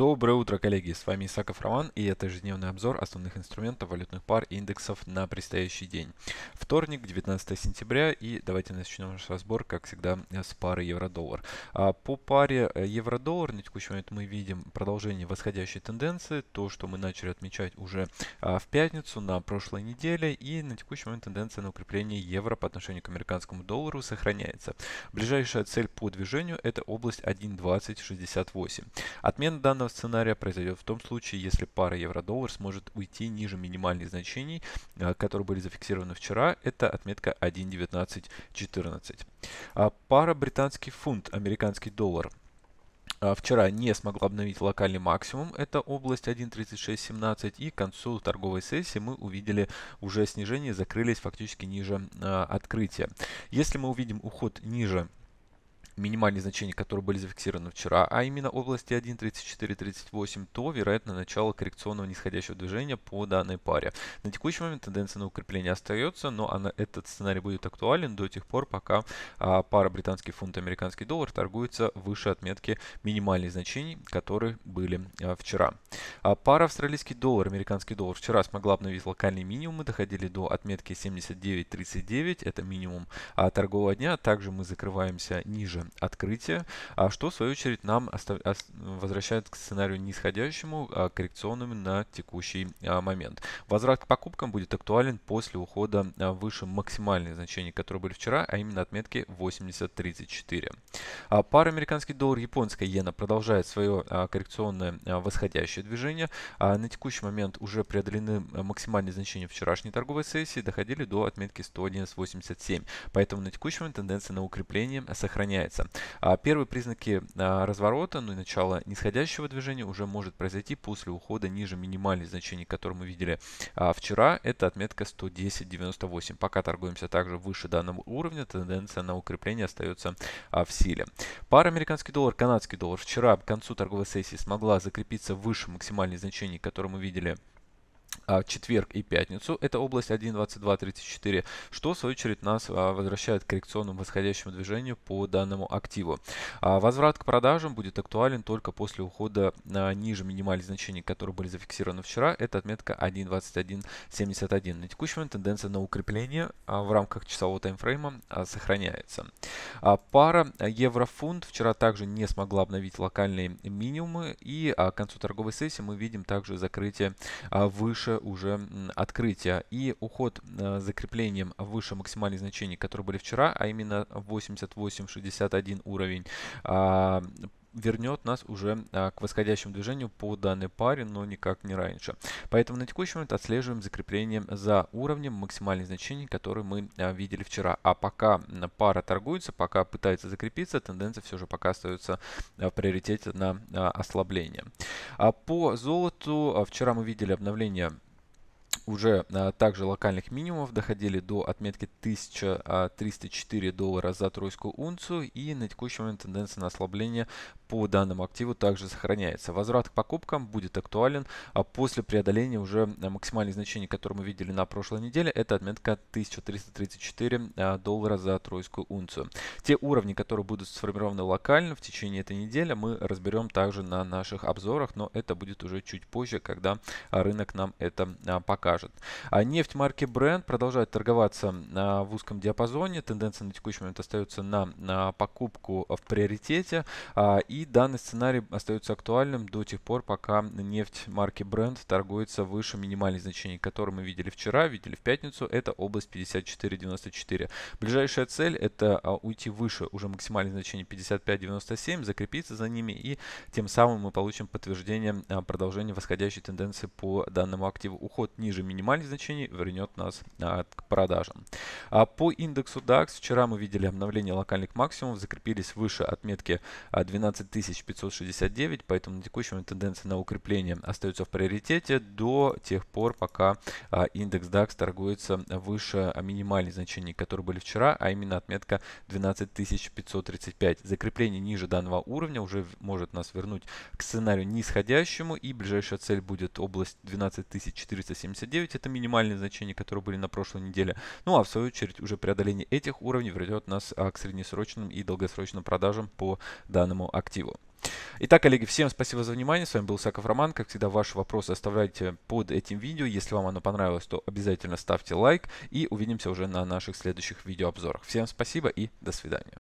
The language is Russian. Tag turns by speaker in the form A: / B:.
A: Доброе утро, коллеги! С вами Исаков Роман и это ежедневный обзор основных инструментов валютных пар и индексов на предстоящий день. Вторник, 19 сентября и давайте начнем наш разбор, как всегда, с пары евро-доллар. А по паре э, евро-доллар на текущий момент мы видим продолжение восходящей тенденции, то, что мы начали отмечать уже а, в пятницу на прошлой неделе и на текущий момент тенденция на укрепление евро по отношению к американскому доллару сохраняется. Ближайшая цель по движению это область 1.2068. Отмена данного сценария произойдет в том случае, если пара евро-доллар сможет уйти ниже минимальных значений, э, которые были зафиксированы вчера. Это отметка 1.1914. А пара британский фунт, американский доллар а вчера не смогла обновить локальный максимум, это область 1.3617, и к концу торговой сессии мы увидели уже снижение, закрылись фактически ниже э, открытия. Если мы увидим уход ниже минимальные значения, которые были зафиксированы вчера, а именно области 134,38, то вероятно начало коррекционного нисходящего движения по данной паре. На текущий момент тенденция на укрепление остается, но она, этот сценарий будет актуален до тех пор, пока а, пара британский фунт и американский доллар торгуется выше отметки минимальных значений, которые были а, вчера. А, пара австралийский доллар, американский доллар вчера смогла обновить локальный минимум минимумы, доходили до отметки 79.39, это минимум а, торгового дня, также мы закрываемся ниже открытие, а что в свою очередь нам возвращает к сценарию нисходящему, а, коррекционному на текущий а, момент. Возврат к покупкам будет актуален после ухода выше максимальных значений, которые были вчера, а именно отметки 8034. А пара американский доллар, японская иена продолжает свое а, коррекционное а, восходящее движение. На текущий момент уже преодолены максимальные значения вчерашней торговой сессии, доходили до отметки 111.87. Поэтому на текущий момент тенденция на укрепление сохраняется. Первые признаки разворота, ну и начала нисходящего движения уже может произойти после ухода ниже минимальных значений, которые мы видели вчера. Это отметка 110.98. Пока торгуемся также выше данного уровня, тенденция на укрепление остается в силе. Пара американский доллар, канадский доллар вчера к концу торговой сессии смогла закрепиться выше максимальных значений, которые мы видели а, четверг и пятницу. Это область 1.2234, что в свою очередь нас а, возвращает к коррекционному восходящему движению по данному активу. А, возврат к продажам будет актуален только после ухода ниже минимальных значений, которые были зафиксированы вчера. Это отметка 1.2171. На текущий момент тенденция на укрепление в рамках часового таймфрейма сохраняется. Пара евро-фунт вчера также не смогла обновить локальные минимумы и к концу торговой сессии мы видим также закрытие выше уже открытия И уход э, закреплением выше максимальных значений, которые были вчера, а именно 88.61 уровень, а, вернет нас уже а, к восходящему движению по данной паре, но никак не раньше. Поэтому на текущий момент отслеживаем закрепление за уровнем максимальных значений, которые мы а, видели вчера. А пока пара торгуется, пока пытается закрепиться, тенденция все же пока остается а, в приоритете на а, ослабление. А по золоту вчера мы видели обновление уже а, также локальных минимумов доходили до отметки 1304 а, доллара за тройскую унцию и на текущий момент тенденция на ослабление по данному активу также сохраняется. Возврат к покупкам будет актуален а после преодоления уже максимальных значений, которые мы видели на прошлой неделе. Это отметка 1334 а, доллара за тройскую унцию. Те уровни, которые будут сформированы локально в течение этой недели, мы разберем также на наших обзорах, но это будет уже чуть позже, когда рынок нам это а, покажет. А нефть марки Brent продолжает торговаться в узком диапазоне. Тенденция на текущий момент остается на покупку в приоритете. И и данный сценарий остается актуальным до тех пор, пока нефть марки Brent торгуется выше минимальных значений, которые мы видели вчера, видели в пятницу. Это область 54.94. Ближайшая цель это а, уйти выше уже максимальных значений 55.97, закрепиться за ними и тем самым мы получим подтверждение а, продолжения восходящей тенденции по данному активу. Уход ниже минимальных значений вернет нас а, к продажам. А По индексу DAX вчера мы видели обновление локальных максимумов, закрепились выше отметки 12 13569, поэтому на текущий момент тенденция на укрепление остается в приоритете до тех пор, пока а, индекс DAX торгуется выше а, минимальных значений, которые были вчера, а именно отметка 12535. Закрепление ниже данного уровня уже может нас вернуть к сценарию нисходящему и ближайшая цель будет область 12479, это минимальные значения, которые были на прошлой неделе. Ну а в свою очередь уже преодоление этих уровней вернет нас а, к среднесрочным и долгосрочным продажам по данному активу его. Итак, коллеги, всем спасибо за внимание. С вами был Саков Роман. Как всегда, ваши вопросы оставляйте под этим видео. Если вам оно понравилось, то обязательно ставьте лайк. И увидимся уже на наших следующих видеообзорах. Всем спасибо и до свидания.